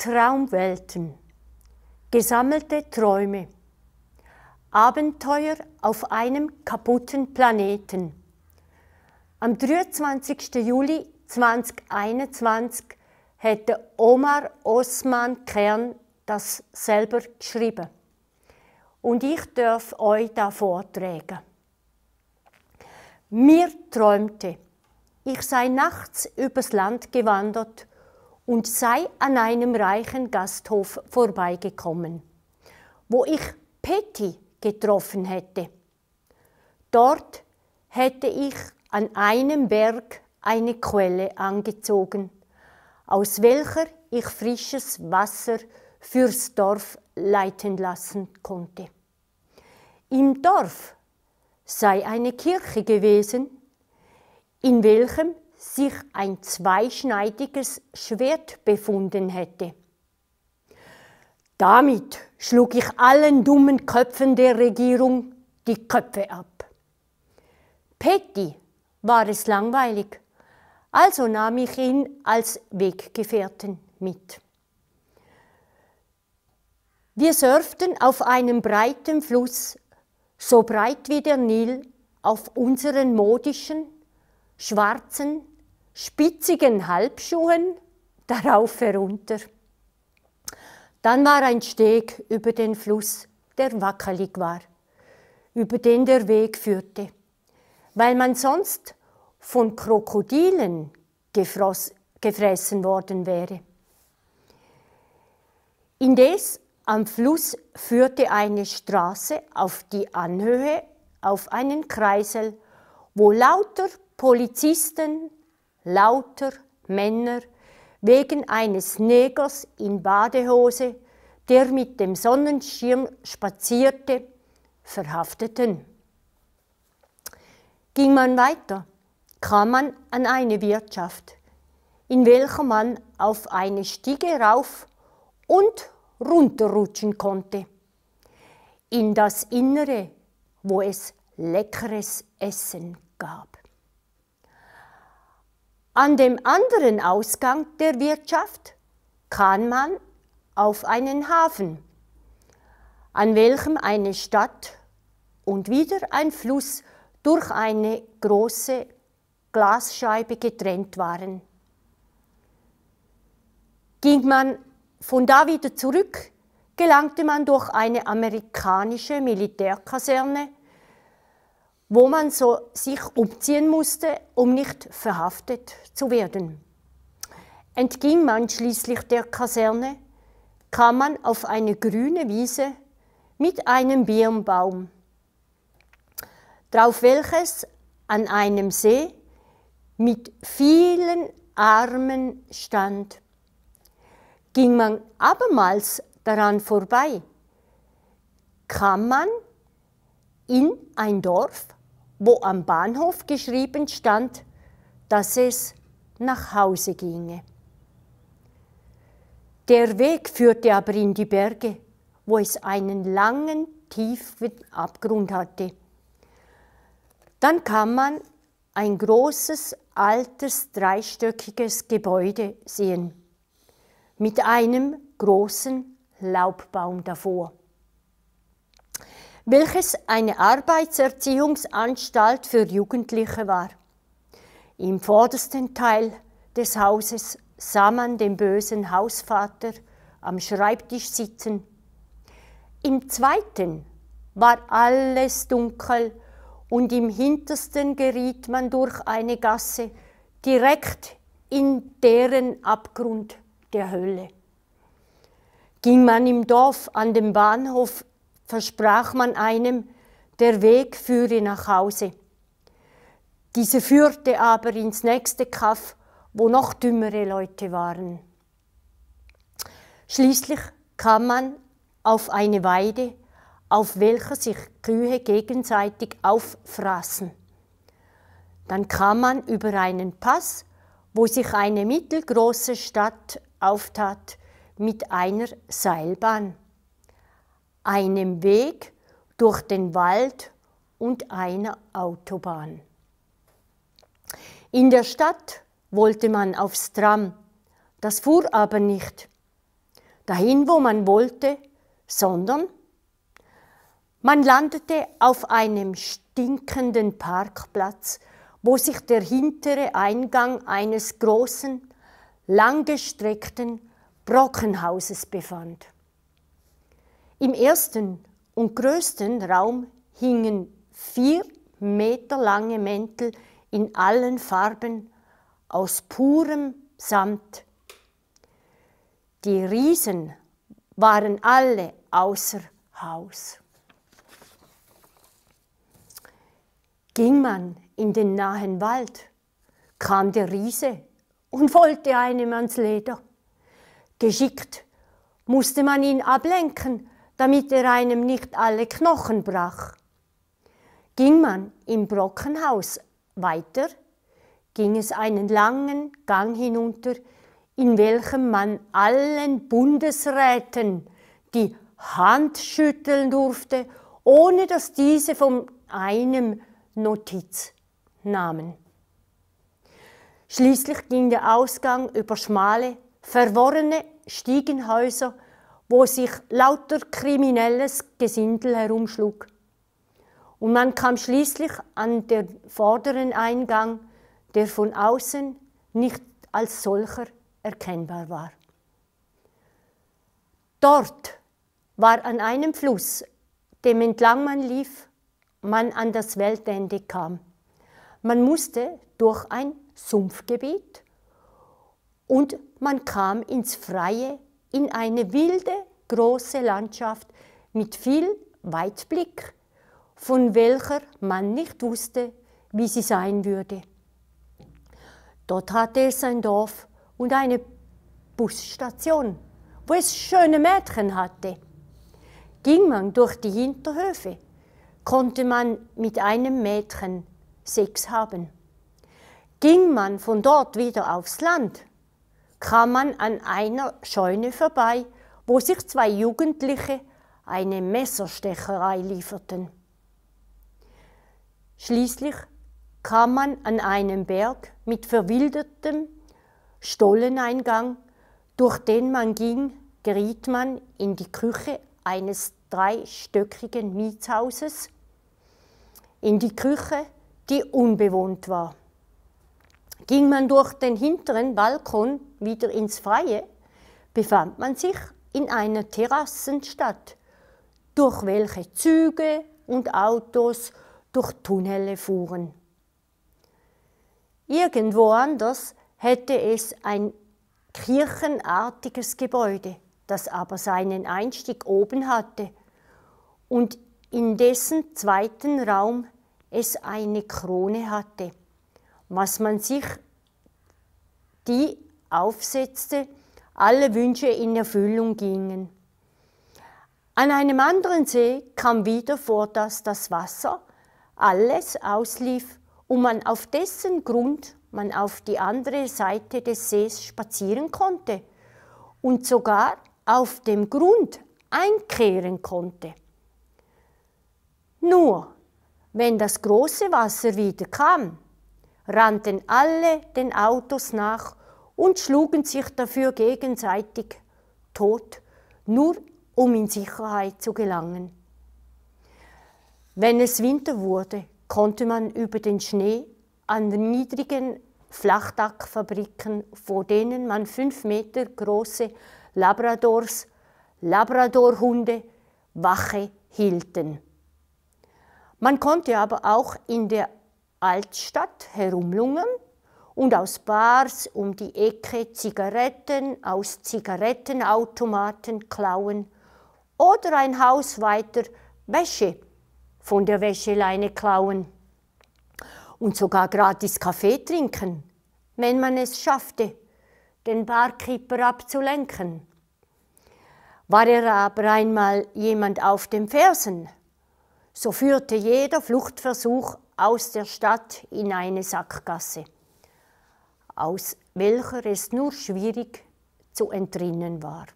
Traumwelten, gesammelte Träume, Abenteuer auf einem kaputten Planeten. Am 23. Juli 2021 hätte Omar Osman Kern das selber geschrieben. Und ich darf euch da vortragen. Mir träumte, ich sei nachts übers Land gewandert und sei an einem reichen Gasthof vorbeigekommen, wo ich Petty getroffen hätte. Dort hätte ich an einem Berg eine Quelle angezogen, aus welcher ich frisches Wasser fürs Dorf leiten lassen konnte. Im Dorf sei eine Kirche gewesen, in welchem sich ein zweischneidiges Schwert befunden hätte. Damit schlug ich allen dummen Köpfen der Regierung die Köpfe ab. Petty war es langweilig, also nahm ich ihn als Weggefährten mit. Wir surften auf einem breiten Fluss, so breit wie der Nil, auf unseren modischen, schwarzen, spitzigen Halbschuhen darauf herunter. Dann war ein Steg über den Fluss, der wackelig war, über den der Weg führte, weil man sonst von Krokodilen gefross, gefressen worden wäre. Indes am Fluss führte eine Straße auf die Anhöhe auf einen Kreisel, wo lauter Polizisten lauter Männer wegen eines Negers in Badehose, der mit dem Sonnenschirm spazierte, verhafteten. Ging man weiter, kam man an eine Wirtschaft, in welcher man auf eine Stiege rauf und runterrutschen konnte, in das Innere, wo es leckeres Essen gab. An dem anderen Ausgang der Wirtschaft kann man auf einen Hafen, an welchem eine Stadt und wieder ein Fluss durch eine große Glasscheibe getrennt waren. Ging man von da wieder zurück, gelangte man durch eine amerikanische Militärkaserne wo man so sich umziehen musste, um nicht verhaftet zu werden. Entging man schließlich der Kaserne, kam man auf eine grüne Wiese mit einem Birnbaum, drauf welches an einem See mit vielen Armen stand. Ging man abermals daran vorbei, kam man in ein Dorf, wo am Bahnhof geschrieben stand, dass es nach Hause ginge. Der Weg führte aber in die Berge, wo es einen langen, tiefen Abgrund hatte. Dann kam man ein großes, altes, dreistöckiges Gebäude sehen, mit einem großen Laubbaum davor welches eine Arbeitserziehungsanstalt für Jugendliche war. Im vordersten Teil des Hauses sah man den bösen Hausvater am Schreibtisch sitzen. Im zweiten war alles dunkel und im hintersten geriet man durch eine Gasse direkt in deren Abgrund der Hölle. Ging man im Dorf an dem Bahnhof versprach man einem, der Weg führe nach Hause. Dieser führte aber ins nächste Kaff, wo noch dümmere Leute waren. Schließlich kam man auf eine Weide, auf welcher sich Kühe gegenseitig auffraßen. Dann kam man über einen Pass, wo sich eine mittelgroße Stadt auftat mit einer Seilbahn einem Weg durch den Wald und einer Autobahn. In der Stadt wollte man aufs Tram, das fuhr aber nicht dahin, wo man wollte, sondern man landete auf einem stinkenden Parkplatz, wo sich der hintere Eingang eines großen, langgestreckten Brockenhauses befand. Im ersten und größten Raum hingen vier Meter lange Mäntel in allen Farben aus purem Samt. Die Riesen waren alle außer Haus. Ging man in den nahen Wald, kam der Riese und wollte einem ans Leder. Geschickt musste man ihn ablenken, damit er einem nicht alle Knochen brach. Ging man im Brockenhaus weiter, ging es einen langen Gang hinunter, in welchem man allen Bundesräten die Hand schütteln durfte, ohne dass diese von einem Notiz nahmen. Schließlich ging der Ausgang über schmale, verworrene Stiegenhäuser wo sich lauter kriminelles Gesindel herumschlug. Und man kam schließlich an den vorderen Eingang, der von außen nicht als solcher erkennbar war. Dort war an einem Fluss, dem entlang man lief, man an das Weltende kam. Man musste durch ein Sumpfgebiet und man kam ins freie in eine wilde, große Landschaft mit viel Weitblick, von welcher man nicht wusste, wie sie sein würde. Dort hatte es ein Dorf und eine Busstation, wo es schöne Mädchen hatte. Ging man durch die Hinterhöfe, konnte man mit einem Mädchen Sex haben. Ging man von dort wieder aufs Land, kam man an einer Scheune vorbei, wo sich zwei Jugendliche eine Messerstecherei lieferten. Schließlich kam man an einem Berg mit verwildertem Stolleneingang, durch den man ging, geriet man in die Küche eines dreistöckigen Mietshauses, in die Küche, die unbewohnt war. Ging man durch den hinteren Balkon wieder ins Freie, befand man sich in einer Terrassenstadt, durch welche Züge und Autos durch Tunnele fuhren. Irgendwo anders hätte es ein kirchenartiges Gebäude, das aber seinen Einstieg oben hatte und in dessen zweiten Raum es eine Krone hatte was man sich die aufsetzte, alle Wünsche in Erfüllung gingen. An einem anderen See kam wieder vor, dass das Wasser alles auslief und man auf dessen Grund man auf die andere Seite des Sees spazieren konnte und sogar auf dem Grund einkehren konnte. Nur, wenn das große Wasser wieder kam, rannten alle den Autos nach und schlugen sich dafür gegenseitig tot, nur um in Sicherheit zu gelangen. Wenn es Winter wurde, konnte man über den Schnee an niedrigen Flachdachfabriken, vor denen man fünf Meter große Labradors, Labradorhunde, Wache hielten. Man konnte aber auch in der Altstadt herumlungen und aus Bars um die Ecke Zigaretten aus Zigarettenautomaten klauen oder ein Haus weiter Wäsche von der Wäscheleine klauen und sogar gratis Kaffee trinken, wenn man es schaffte, den Barkeeper abzulenken. War er aber einmal jemand auf dem Fersen, so führte jeder Fluchtversuch aus der Stadt in eine Sackgasse, aus welcher es nur schwierig zu entrinnen war.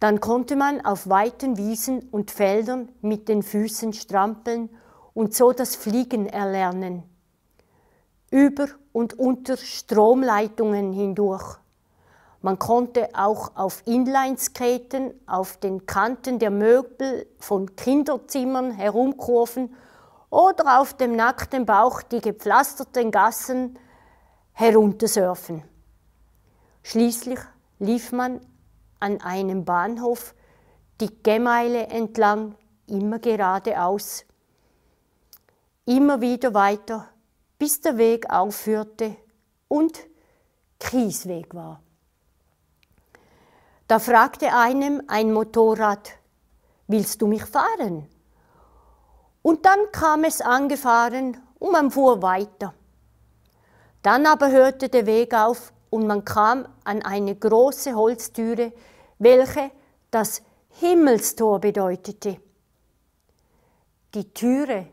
Dann konnte man auf weiten Wiesen und Feldern mit den Füßen strampeln und so das Fliegen erlernen, über und unter Stromleitungen hindurch man konnte auch auf Inlineskaten auf den Kanten der Möbel von Kinderzimmern herumkurven oder auf dem nackten Bauch die gepflasterten Gassen heruntersurfen. Schließlich lief man an einem Bahnhof die Gemeile entlang, immer geradeaus, immer wieder weiter, bis der Weg aufhörte und Kiesweg war. Da fragte einem ein Motorrad, willst du mich fahren? Und dann kam es angefahren und man fuhr weiter. Dann aber hörte der Weg auf und man kam an eine große Holztüre, welche das Himmelstor bedeutete. Die Türe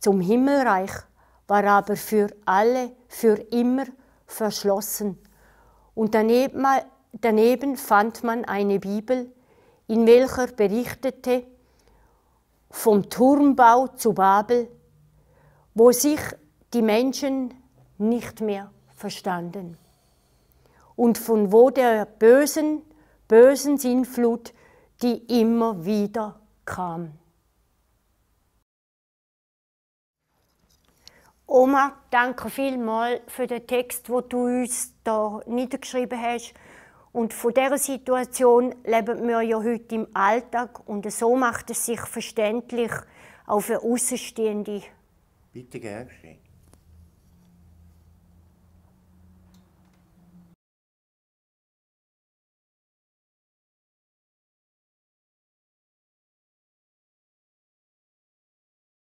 zum Himmelreich war aber für alle für immer verschlossen und daneben Daneben fand man eine Bibel, in welcher berichtete vom Turmbau zu Babel, wo sich die Menschen nicht mehr verstanden und von wo der bösen, bösen Sinnflut, die immer wieder kam. Oma, danke vielmals für den Text, wo du uns da niedergeschrieben hast und von dieser Situation leben wir ja heute im Alltag und so macht es sich verständlich auch für Außenstehende. Bitte, gern.